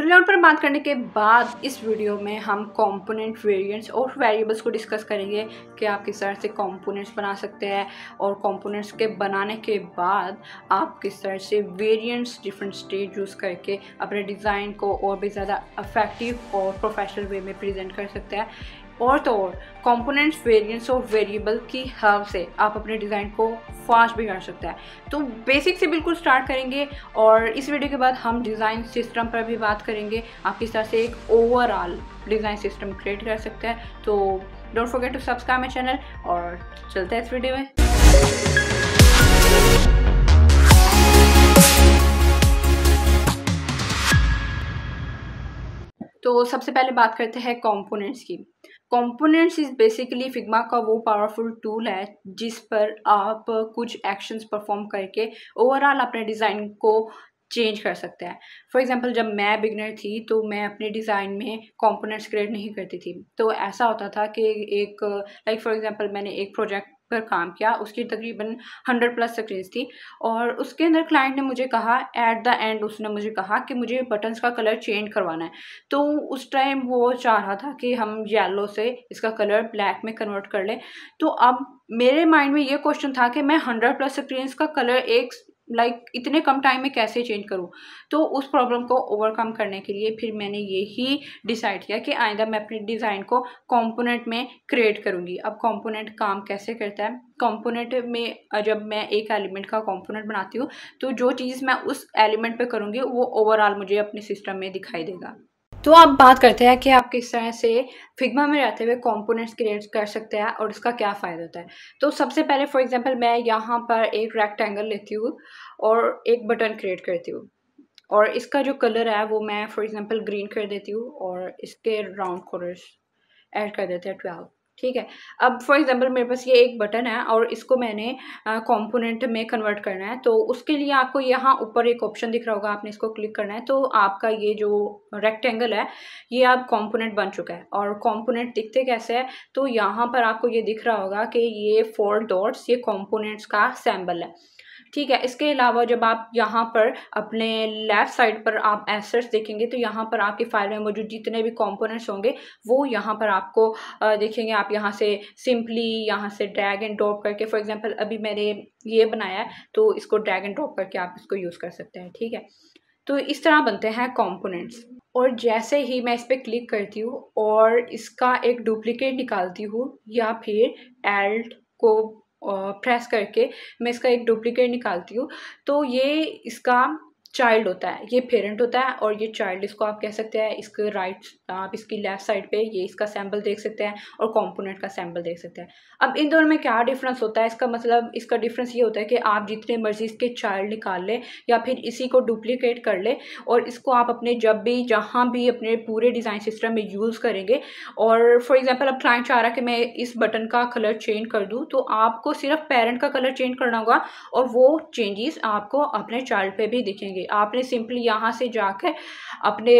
layout पर बात करने के बाद इस वीडियो में हम कंपोनेंट वेरिएंट्स और वेरिएबल्स को डिस्कस करेंगे कि आप किस तरह से कंपोनेंट्स बना सकते हैं और कंपोनेंट्स के बनाने के बाद आप किस तरह से वेरिएंट्स डिफरेंट स्टेज यूज़ करके अपने डिज़ाइन को और भी ज़्यादा अफेक्टिव और प्रोफेशनल वे में प्रेजेंट कर सकते हैं और तो और कंपोनेंट्स वेरिएंस और वेरिएबल की हेल्प से आप अपने डिज़ाइन को फास्ट भी कर सकते हैं तो बेसिक से बिल्कुल स्टार्ट करेंगे और इस वीडियो के बाद हम डिज़ाइन सिस्टम पर भी बात करेंगे आप किस तरह से एक ओवरऑल डिज़ाइन सिस्टम क्रिएट कर सकते हैं तो don't forget to subscribe my channel और चलते हैं इस वीडियो में तो सबसे पहले बात करते हैं कंपोनेंट्स की कॉम्पोनेंट्स इज़ बेसिकली फिगमा का वो पावरफुल टूल है जिस पर आप कुछ एक्शंस परफॉर्म करके ओवरऑल अपने डिज़ाइन को चेंज कर सकते हैं फॉर एग्ज़ाम्पल जब मैं बिगनर थी तो मैं अपने डिज़ाइन में कंपोनेंट्स क्रिएट नहीं करती थी तो ऐसा होता था कि एक लाइक फॉर एग्ज़ाम्पल मैंने एक प्रोजेक्ट पर काम किया उसकी तकरीबन हंड्रेड प्लस स्क्रीन थी और उसके अंदर क्लाइंट ने मुझे कहा एट द एंड उसने मुझे कहा कि मुझे बटन्स का कलर चेंज करवाना है तो उस टाइम वो चाह रहा था कि हम येलो से इसका कलर ब्लैक में कन्वर्ट कर लें तो अब मेरे माइंड में ये क्वेश्चन था कि मैं हंड्रेड प्लस स्क्रीन का कलर एक लाइक like, इतने कम टाइम में कैसे चेंज करूँ तो उस प्रॉब्लम को ओवरकम करने के लिए फिर मैंने ये ही डिसाइड किया कि आइंदा मैं अपने डिज़ाइन को कॉम्पोनेंट में क्रिएट करूँगी अब कॉम्पोनेंट काम कैसे करता है कॉम्पोनेंट में जब मैं एक एलिमेंट का कॉम्पोनेंट बनाती हूँ तो जो चीज़ मैं उस एलिमेंट पे करूँगी वो ओवरऑल मुझे अपने सिस्टम में दिखाई देगा तो आप बात करते हैं कि आप किस तरह से फिग्मा में रहते हुए कंपोनेंट्स क्रिएट कर सकते हैं और इसका क्या फ़ायदा होता है तो सबसे पहले फॉर एग्जांपल मैं यहाँ पर एक रेक्टेंगल लेती हूँ और एक बटन क्रिएट करती हूँ और इसका जो कलर है वो मैं फॉर एग्जांपल ग्रीन कर देती हूँ और इसके राउंड कॉर्नर्स ऐड कर देते हैं ट्वेल्व ठीक है अब फॉर एग्जांपल मेरे पास ये एक बटन है और इसको मैंने कंपोनेंट में कन्वर्ट करना है तो उसके लिए आपको यहाँ ऊपर एक ऑप्शन दिख रहा होगा आपने इसको क्लिक करना है तो आपका ये जो रेक्टेंगल है ये अब कंपोनेंट बन चुका है और कंपोनेंट दिखते कैसे है तो यहाँ पर आपको ये दिख रहा होगा कि ये फोर डॉट्स ये कॉम्पोनेंट्स का सैम्बल है ठीक है इसके अलावा जब आप यहाँ पर अपने लेफ़्ट साइड पर आप एसेट्स देखेंगे तो यहाँ पर आपकी फाइल में मौजूद जितने भी कॉम्पोनेंट्स होंगे वो यहाँ पर आपको देखेंगे आप यहाँ से सिंपली यहाँ से ड्रैग एंड ड्रॉप करके फॉर एग्जांपल अभी मैंने ये बनाया है तो इसको ड्रैग एंड ड्रॉप करके आप इसको यूज़ कर सकते हैं ठीक है तो इस तरह बनते हैं कॉम्पोनेंट्स और जैसे ही मैं इस पर क्लिक करती हूँ और इसका एक डुप्लिकेट निकालती हूँ या फिर एल्ट को प्रेस करके मैं इसका एक डुप्लीकेट निकालती हूँ तो ये इसका चाइल्ड होता है ये पेरेंट होता है और ये चाइल्ड इसको आप कह सकते हैं इसके राइट आप इसकी लेफ़्ट साइड पे ये इसका सैम्पल देख सकते हैं और कंपोनेंट का सैम्पल देख सकते हैं अब इन दोनों में क्या डिफरेंस होता है इसका मतलब इसका डिफरेंस ये होता है कि आप जितने मर्जी इसके चाइल्ड निकाल लें या फिर इसी को डुप्लीकेट कर लें और इसको आप अपने जब भी जहाँ भी अपने पूरे डिज़ाइन सिस्टम में यूज़ करेंगे और फॉर एग्ज़ाम्पल अब क्लाइंट चाह रहा है कि मैं इस बटन का कलर चेंज कर दूँ तो आपको सिर्फ पेरेंट का कलर चेंज करना होगा और वो चेंजेस आपको अपने चाइल्ड पर भी दिखेंगे करेंगे आपने सिंपली यहाँ से जाकर अपने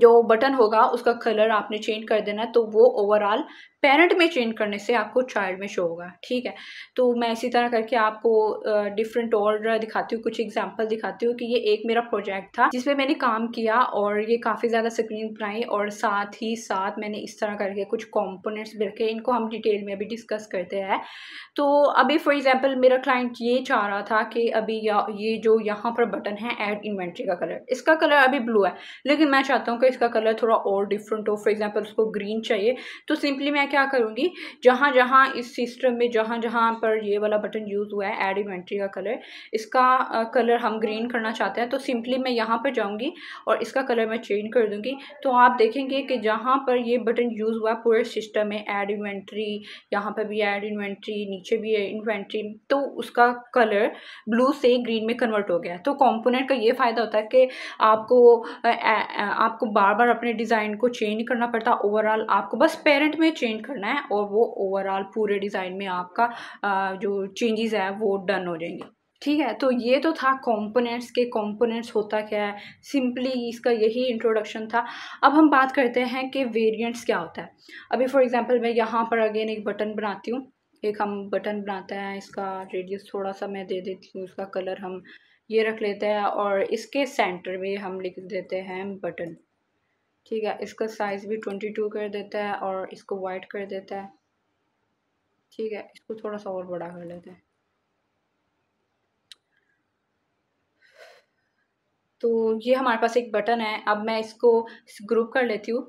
जो बटन होगा उसका कलर आपने चेंज कर देना तो वो ओवरऑल पेरेंट में चेंज करने से आपको चाइल्ड में शो होगा ठीक है तो मैं इसी तरह करके आपको डिफरेंट और दिखाती हूँ कुछ एग्जाम्पल दिखाती हूँ कि ये एक मेरा प्रोजेक्ट था जिसमें मैंने काम किया और ये काफ़ी ज़्यादा स्क्रीन बनाई और साथ ही साथ मैंने इस तरह करके कुछ कॉम्पोनेंट्स रखे इनको हम डिटेल में अभी डिस्कस करते हैं तो अभी फॉर एग्ज़ाम्पल मेरा क्लाइंट ये चाह रहा था कि अभी ये जो यहाँ पर बटन है एड इन्वेंट्री का कलर इसका कलर अभी ब्लू है लेकिन मैं चाहता हूँ कि इसका कलर थोड़ा और डिफरेंट हो फॉर एग्ज़ाम्पल उसको ग्रीन चाहिए तो सिंपली मैं क्या करूँगी जहाँ जहाँ इस सिस्टम में जहाँ जहाँ पर ये वाला बटन यूज़ हुआ है एड इन्वेंट्री का कलर इसका कलर हम ग्रीन करना चाहते हैं तो सिंपली मैं यहाँ पर जाऊँगी और इसका कलर मैं चेंज कर दूँगी तो आप देखेंगे कि जहाँ पर ये बटन यूज़ हुआ पूरे सिस्टम में एड इन्वेंट्री यहाँ पर भी एड इन्वेंट्री नीचे भी इन्वेंट्री तो उसका कलर ब्लू से ग्रीन में कन्वर्ट हो गया तो कॉम्पोनेंट का ये फ़ायदा होता है कि आपको आपको बार बार अपने डिज़ाइन को चेंज करना पड़ता ओवरऑल आपको बस पेरेंट में चेंज पेंट करना है और वो ओवरऑल पूरे डिज़ाइन में आपका जो चेंजेस है वो डन हो जाएंगे ठीक है तो ये तो था कंपोनेंट्स के कंपोनेंट्स होता क्या है सिंपली इसका यही इंट्रोडक्शन था अब हम बात करते हैं कि वेरिएंट्स क्या होता है अभी फॉर एग्जांपल मैं यहाँ पर अगेन एक बटन बनाती हूँ एक हम बटन बनाते हैं इसका रेडियस थोड़ा सा मैं दे देती हूँ उसका कलर हम ये रख लेते हैं और इसके सेंटर में हम लिख देते हैं बटन ठीक है इसका साइज़ भी ट्वेंटी टू कर देता है और इसको वाइट कर देता है ठीक है इसको थोड़ा सा और बड़ा कर लेते हैं तो ये हमारे पास एक बटन है अब मैं इसको ग्रुप कर लेती हूँ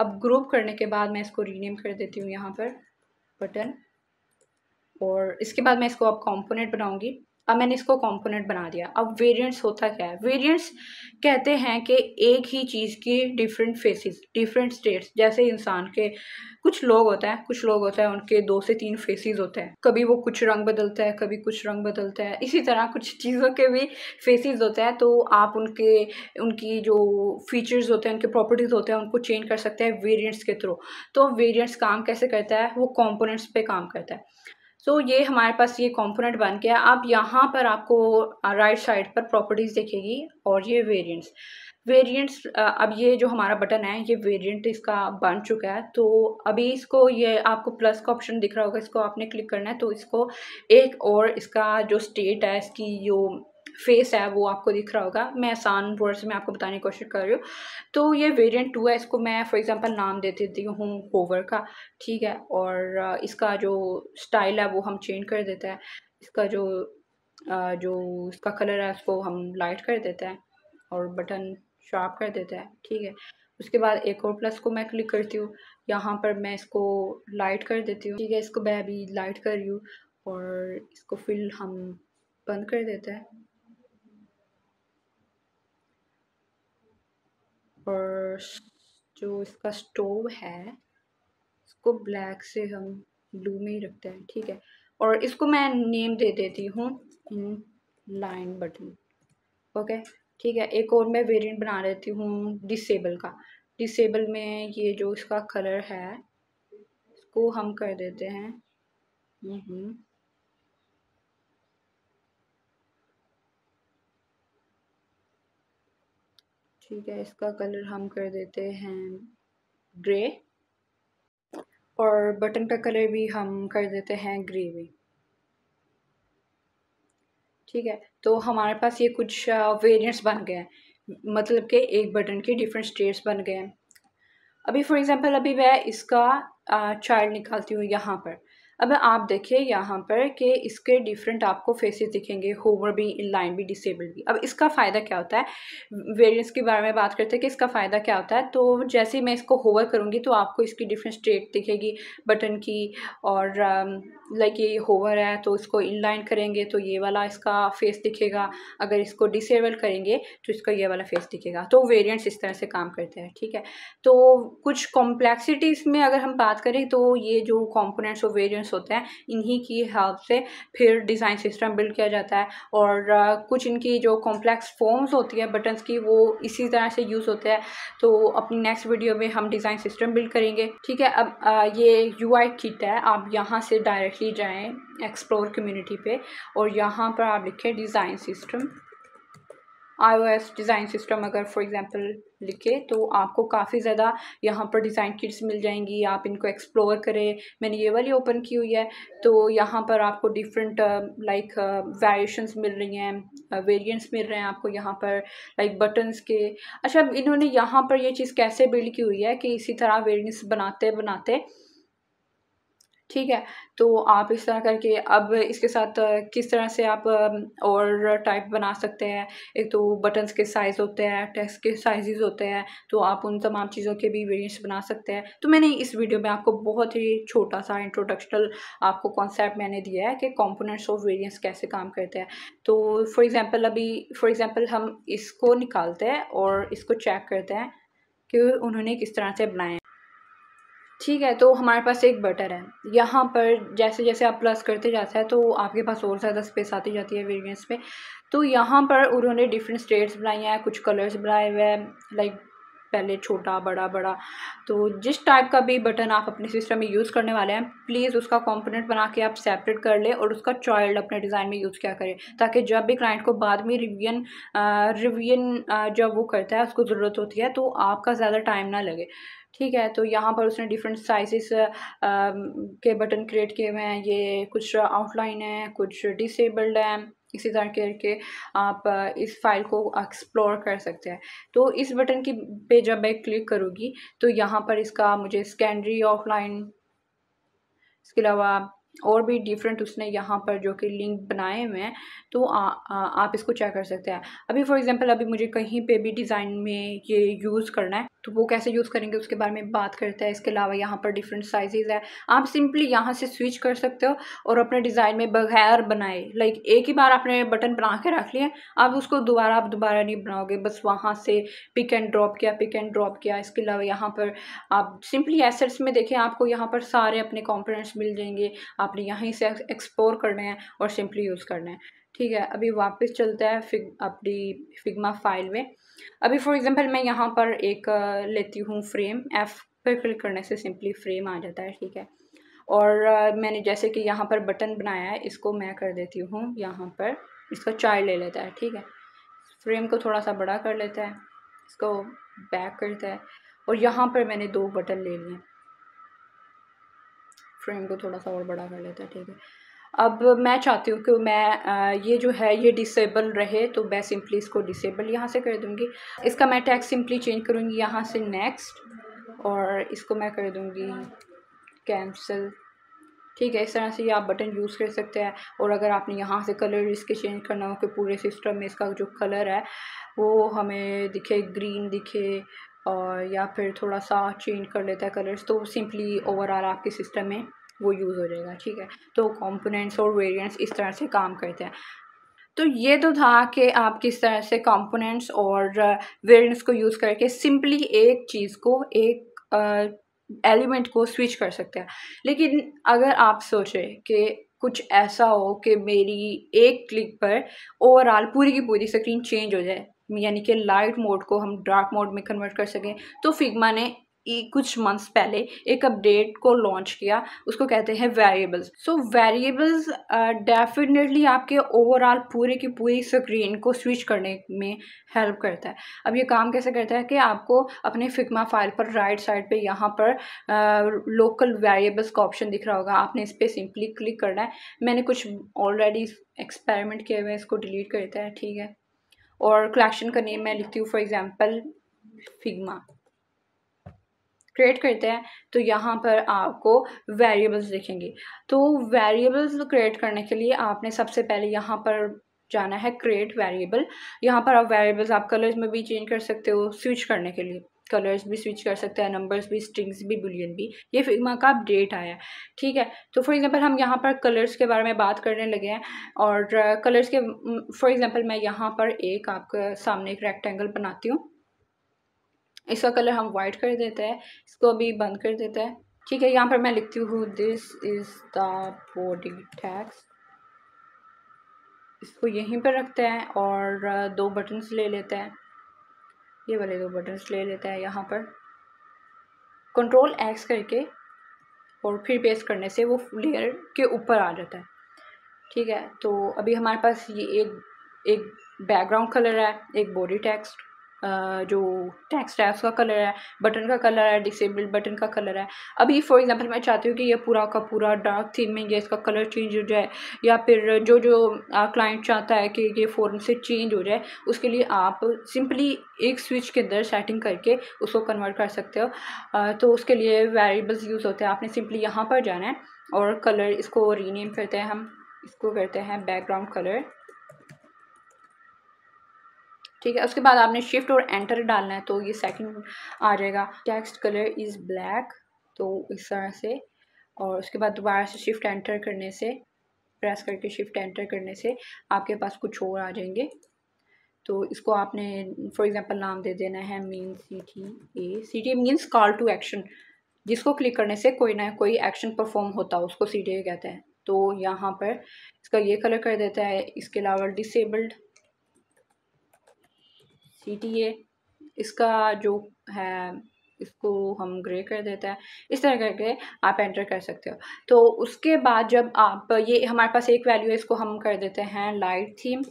अब ग्रुप करने के बाद मैं इसको रीनेम कर देती हूँ यहाँ पर बटन और इसके बाद मैं इसको अब कॉम्पोनेंट बनाऊँगी अब मैंने इसको कॉम्पोनेंट बना दिया अब वेरिएंट्स होता क्या है वेरिएंट्स कहते हैं कि एक ही चीज़ की डिफरेंट फेसेस डिफरेंट स्टेट्स जैसे इंसान के कुछ लोग होता है कुछ लोग होता है उनके दो से तीन फेसेस होते हैं कभी वो कुछ रंग बदलता है कभी कुछ रंग बदलता है इसी तरह कुछ चीज़ों के भी फेसेस होते हैं तो आप उनके उनकी जो फीचर्स होते हैं उनके प्रॉपर्टीज़ होते हैं उनको चेंज कर सकते हैं वेरियंट्स के थ्रू तो वेरियंट्स काम कैसे करता है वो कॉम्पोनेंट्स पर काम करता है सो so, ये हमारे पास ये कंपोनेंट बन गया अब यहाँ पर आपको राइट साइड पर प्रॉपर्टीज़ देखेगी और ये वेरिएंट्स वेरिएंट्स अब ये जो हमारा बटन है ये वेरिएंट इसका बन चुका है तो अभी इसको ये आपको प्लस का ऑप्शन दिख रहा होगा इसको आपने क्लिक करना है तो इसको एक और इसका जो स्टेट है इसकी जो फेस है वो आपको दिख रहा होगा मैं आसान वर्ड्स में आपको बताने की कोशिश कर रही हूँ तो ये वेरिएंट टू है इसको मैं फॉर एग्जांपल नाम दे देती हूँ होवर का ठीक है और इसका जो स्टाइल है वो हम चेंज कर देते हैं इसका जो जो इसका कलर है उसको हम लाइट कर देते हैं और बटन शार्प कर देते हैं ठीक है उसके बाद एक और प्लस को मैं क्लिक करती हूँ यहाँ पर मैं इसको लाइट कर देती हूँ ठीक है इसको मैं अभी लाइट कर रही हूँ और इसको फिल हम बंद कर देते हैं और जो इसका स्टोव है इसको ब्लैक से हम ब्लू में ही रखते हैं ठीक है और इसको मैं नेम दे देती हूँ इन लाइन बटन ओके ठीक है एक और मैं वेरिएंट बना लेती हूँ डिसेबल का डिसेबल में ये जो इसका कलर है इसको हम कर देते हैं ठीक है इसका कलर हम कर देते हैं ग्रे और बटन का कलर भी हम कर देते हैं ग्रे में ठीक है तो हमारे पास ये कुछ वेरिएंट्स बन गए हैं मतलब के एक बटन के डिफरेंट स्टेट्स बन गए हैं अभी फॉर एग्जांपल अभी मैं इसका चाइल्ड निकालती हूँ यहाँ पर अब आप देखिए यहाँ पर कि इसके डिफरेंट आपको फेसेस दिखेंगे होवर भी इन लाइन भी डिसेबल्ड भी अब इसका फ़ायदा क्या होता है वेरियंस के बारे में बात करते हैं कि इसका फ़ायदा क्या होता है तो जैसे ही मैं इसको होवर करूँगी तो आपको इसकी डिफरेंट स्टेट दिखेगी बटन की और um, लाइक ये होवर है तो इसको इनलाइन करेंगे तो ये वाला इसका फेस दिखेगा अगर इसको डिसेबल करेंगे तो इसका ये वाला फेस दिखेगा तो वेरिएंट्स इस तरह से काम करते हैं ठीक है तो कुछ कॉम्प्लेक्सिटीज़ में अगर हम बात करें तो ये जो कॉम्पोनेंट्स और वेरिएंट्स होते हैं इन्हीं की हेल्प से फिर डिज़ाइन सिस्टम बिल्ड किया जाता है और कुछ इनकी जो कॉम्प्लेक्स फॉर्म्स होती हैं बटन्स की वो इसी तरह से यूज़ होते हैं तो अपनी नेक्स्ट वीडियो में हम डिज़ाइन सिस्टम बिल्ड करेंगे ठीक है अब ये यू किट है आप यहाँ से डायरेक्टली डेफिनेटली जाएँ एक्सप्लोर कम्युनिटी पे और यहाँ पर आप लिखें design system iOS design system अगर फॉर एग्जांपल लिखे तो आपको काफ़ी ज़्यादा यहाँ पर डिज़ाइन किट्स मिल जाएंगी आप इनको एक्सप्लोर करें मैंने ये वाली ओपन की हुई है तो यहाँ पर आपको डिफरेंट लाइक वेरिएशंस मिल रही हैं वेरिएंट्स uh, मिल रहे हैं आपको यहाँ पर लाइक बटन्स के अच्छा इन्होंने यहाँ पर ये चीज़ कैसे बिल्ड की हुई है कि इसी तरह वेरियंट्स बनाते बनाते ठीक है तो आप इस तरह करके अब इसके साथ किस तरह से आप और टाइप बना सकते हैं एक तो बटन्स के साइज़ होते हैं टेक्स के साइजेस होते हैं तो आप उन तमाम चीज़ों के भी वेरियंट्स बना सकते हैं तो मैंने इस वीडियो में आपको बहुत ही छोटा सा इंट्रोडक्शनल आपको कॉन्सेप्ट मैंने दिया है कि कॉम्पोनेंट्स ऑफ वेरियंट्स कैसे काम करते हैं तो फॉर एग्ज़ाम्पल अभी फॉर एग्ज़ाम्पल हम इसको निकालते हैं और इसको चेक करते हैं कि उन्होंने किस तरह से बनाए ठीक है तो हमारे पास एक बटर है यहाँ पर जैसे जैसे आप प्लस करते जाते हैं तो आपके पास और ज़्यादा स्पेस आती जाती है वेरियंस में तो यहाँ पर उन्होंने डिफरेंट स्टेट्स बनाई हैं कुछ कलर्स बनाए हुए हैं लाइक पहले छोटा बड़ा बड़ा तो जिस टाइप का भी बटन आप अपने सिस्टम में यूज़ करने वाले हैं प्लीज़ उसका कंपोनेंट बना के आप सेपरेट कर लें और उसका चॉइल्ड अपने डिज़ाइन में यूज़ क्या करें ताकि जब भी क्लाइंट को बाद में रिवियन रिवियन जब वो करता है उसको ज़रूरत होती है तो आपका ज़्यादा टाइम ना लगे ठीक है तो यहाँ पर उसने डिफरेंट साइजेस के बटन क्रिएट किए हुए हैं ये कुछ आउटलाइन है कुछ डिसेबल्ड है इसी तरह करके आप इस फाइल को एक्सप्लोर कर सकते हैं तो इस बटन की पे जब मैं क्लिक करूँगी तो यहाँ पर इसका मुझे स्कैनरी ऑफलाइन इसके अलावा और भी डिफरेंट उसने यहाँ पर जो कि लिंक बनाए हुए हैं तो आ, आ, आप इसको चेक कर सकते हैं अभी फॉर एग्जांपल अभी मुझे कहीं पे भी डिज़ाइन में ये यूज़ करना है तो वो कैसे यूज़ करेंगे उसके बारे में बात करते हैं इसके अलावा यहाँ पर डिफरेंट साइजेज़ है आप सिंपली यहाँ से स्विच कर सकते हो और अपने डिज़ाइन में बगैर बनाए लाइक एक ही बार आपने बटन बना के रख लिया आप उसको दोबारा आप दोबारा नहीं बनाओगे बस वहाँ से पिक एंड ड्रॉप किया पिक एंड ड्रॉप किया इसके अलावा यहाँ पर आप सिंपली एसेट्स में देखें आपको यहाँ पर सारे अपने कॉम्पोनेंट्स मिल जाएंगे आपने यहीं से एक्सप्लोर करना है और सिंपली यूज़ करना है ठीक है अभी वापस चलता है फिग अपनी फिग्मा फाइल में अभी फॉर एग्ज़ाम्पल मैं यहाँ पर एक लेती हूँ फ्रेम एफ़ पर क्लिक करने से सिंपली फ्रेम आ जाता है ठीक है और मैंने जैसे कि यहाँ पर बटन बनाया है इसको मैं कर देती हूँ यहाँ पर इसका चाय ले लेता है ठीक है फ्रेम को थोड़ा सा बड़ा कर लेता है इसको बैक करता है और यहाँ पर मैंने दो बटन ले लिए फ्रेम को थोड़ा सा और बड़ा कर लेता है ठीक है अब मैं चाहती हूँ कि मैं ये जो है ये डिसेबल रहे तो मैं सिंपली इसको डिसेबल यहाँ से कर दूँगी इसका मैं टैक्स सिंपली चेंज करूँगी यहाँ से नेक्स्ट और इसको मैं कर दूँगी कैंसिल ठीक है इस तरह से ये आप बटन यूज़ कर सकते हैं और अगर आपने यहाँ से कलर इसके चेंज करना हो कि पूरे सिस्टम में इसका जो कलर है वो हमें दिखे ग्रीन दिखे और या फिर थोड़ा सा चेंज कर लेता है कलर्स तो सिंपली ओवरऑल आपके सिस्टम में वो यूज़ हो जाएगा ठीक है तो कॉम्पोनेंट्स और वेरिएंट्स इस तरह से काम करते हैं तो ये तो था कि आप किस तरह से कंपोनेंट्स और वेरिएंट्स को यूज़ करके सिंपली एक चीज़ को एक एलिमेंट को स्विच कर सकते हैं लेकिन अगर आप सोचें कि कुछ ऐसा हो कि मेरी एक क्लिक पर ओवरऑल पूरी की पूरी स्क्रीन चेंज हो जाए यानी कि लाइट मोड को हम डार्क मोड में कन्वर्ट कर सकें तो फिग्मा ने कुछ मंथ्स पहले एक अपडेट को लॉन्च किया उसको कहते हैं वेरिएबल्स सो वेरिएबल्स डेफिनेटली आपके ओवरऑल पूरे की पूरी स्क्रीन को स्विच करने में हेल्प करता है अब ये काम कैसे करता है कि आपको अपने फिकमा फाइल पर राइट साइड पे यहाँ पर लोकल वेरिएबल्स का ऑप्शन दिख रहा होगा आपने इस पर सिंपली क्लिक करना है मैंने कुछ ऑलरेडी एक्सपेरिमेंट किए हुए हैं इसको डिलीट करता है ठीक है और कलेक्शन का नेम मैं लिखती हूँ फॉर एग्ज़ाम्पल फिगमा क्रिएट करते हैं तो यहाँ पर आपको वेरिएबल्स दिखेंगे तो वेरिएबल्स क्रिएट करने के लिए आपने सबसे पहले यहाँ पर जाना है क्रिएट वेरिएबल यहाँ पर आप वेरिएबल्स आप कलर्स में भी चेंज कर सकते हो स्विच करने के लिए कलर्स भी स्विच कर सकते हैं नंबर्स भी स्ट्रिंग्स भी बुलियन भी ये फिग्मा का अपडेट आया है ठीक है तो फॉर एग्जांपल हम यहाँ पर कलर्स के बारे में बात करने लगे हैं और कलर्स के फॉर एग्जांपल मैं यहाँ पर एक आपके सामने एक रेक्टेंगल बनाती हूँ इसका कलर हम वाइट कर देते हैं इसको अभी बंद कर देते हैं ठीक है यहाँ पर मैं लिखती हूँ this is the body text इसको यहीं पर रखते हैं और दो बटन्स ले लेते हैं ये वाले दो बटन्स ले लेते हैं यहाँ पर कंट्रोल एक्स करके और फिर पेस्ट करने से वो लेयर के ऊपर आ जाता है ठीक है तो अभी हमारे पास ये एक एक बैकग्राउंड कलर है एक बॉडी टेक्स्ट जो टैक्स है का कलर है बटन का कलर है डिसेबल्ड बटन का कलर है अभी फॉर एग्जांपल मैं चाहती हूँ कि ये पूरा का पूरा डार्क थीम में ये इसका कलर चेंज हो जाए या फिर जो जो क्लाइंट चाहता है कि ये फ़ौरन से चेंज हो जाए उसके लिए आप सिंपली एक स्विच के अंदर सेटिंग करके उसको कन्वर्ट कर सकते हो तो उसके लिए वेरिएबल्स यूज़ होते हैं आपने सिंपली यहाँ पर जाना है और कलर इसको रीनेम करते हैं हम इसको करते हैं बैकग्राउंड कलर ठीक है उसके बाद आपने शिफ्ट और एंटर डालना है तो ये सेकंड आ जाएगा टेक्स्ट कलर इज़ ब्लैक तो इस तरह से और उसके बाद दोबारा से शिफ्ट एंटर करने से प्रेस करके शिफ्ट एंटर करने से आपके पास कुछ और आ जाएंगे तो इसको आपने फॉर एग्ज़ाम्पल नाम दे देना है mean C T A C T means call to action जिसको क्लिक करने से कोई ना कोई एक्शन परफॉर्म होता हो उसको सी टी ए कहते हैं तो यहाँ पर इसका ये कलर कर देता है इसके अलावा डिसेबल्ड सीटी इसका जो है इसको हम ग्रे कर देते हैं इस तरह करके आप एंटर कर सकते हो तो उसके बाद जब आप ये हमारे पास एक वैल्यू है इसको हम कर देते हैं लाइट थीम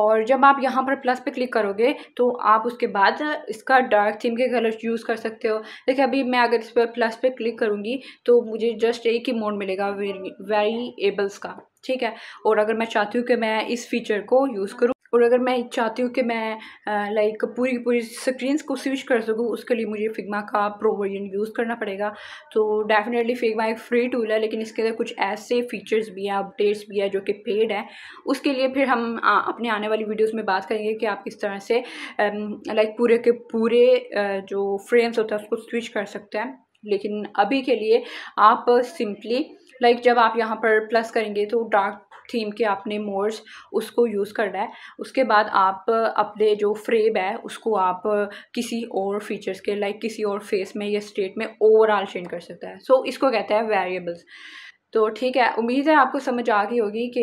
और जब आप यहाँ पर प्लस पे क्लिक करोगे तो आप उसके बाद इसका डार्क थीम के कलर यूज़ कर सकते हो देखिए अभी मैं अगर इस पर प्लस पे क्लिक करूँगी तो मुझे जस्ट एक ही मोड मिलेगा वेरी एबल्स का ठीक है और अगर मैं चाहती हूँ कि मैं इस फीचर को यूज़ करूँ और अगर मैं चाहती हूँ कि मैं लाइक पूरी पूरी स्क्रीन्स को स्विच कर सकूँ उसके लिए मुझे फिगमा का प्रो वर्जन यूज़ करना पड़ेगा तो डेफिनेटली फिग्मा एक फ्री टूल है लेकिन इसके अंदर कुछ ऐसे फीचर्स भी हैं अपडेट्स भी है जो कि पेड है उसके लिए फिर हम आ, अपने आने वाली वीडियोज़ में बात करेंगे कि आप किस तरह से लाइक पूरे के पूरे जो फ्रेम्स होता है उसको स्विच कर सकते हैं लेकिन अभी के लिए आप सिंपली लाइक जब आप यहाँ पर प्लस करेंगे तो डार्क थीम के आपने मोड्स उसको यूज़ करना है उसके बाद आप अपने जो फ्रेम है उसको आप किसी और फीचर्स के लाइक किसी और फेस में या स्टेट में ओवरऑल चेंज कर सकते हैं सो so, इसको कहते हैं वेरिएबल्स तो ठीक है उम्मीद है आपको समझ आ गई होगी कि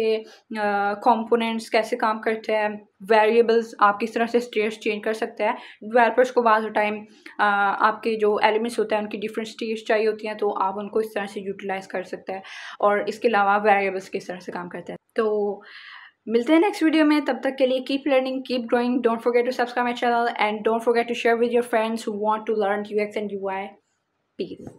कंपोनेंट्स कैसे काम करते हैं वेरिएबल्स आप किस तरह से स्टेट्स चेंज कर सकते हैं डेवलपर्स को बाद टाइम आपके जो एलिमेंट्स होते हैं उनकी डिफरेंट स्टेट्स चाहिए होती हैं तो आप उनको इस तरह से यूटिलाइज़ कर सकते हैं और इसके अलावा वेरिएबल्स किस तरह से काम करते हैं तो मिलते हैं नेक्स्ट वीडियो में तब तक के लिए keep learning keep growing don't forget to subscribe my channel and don't forget to share with your friends who want to learn U X and U I piece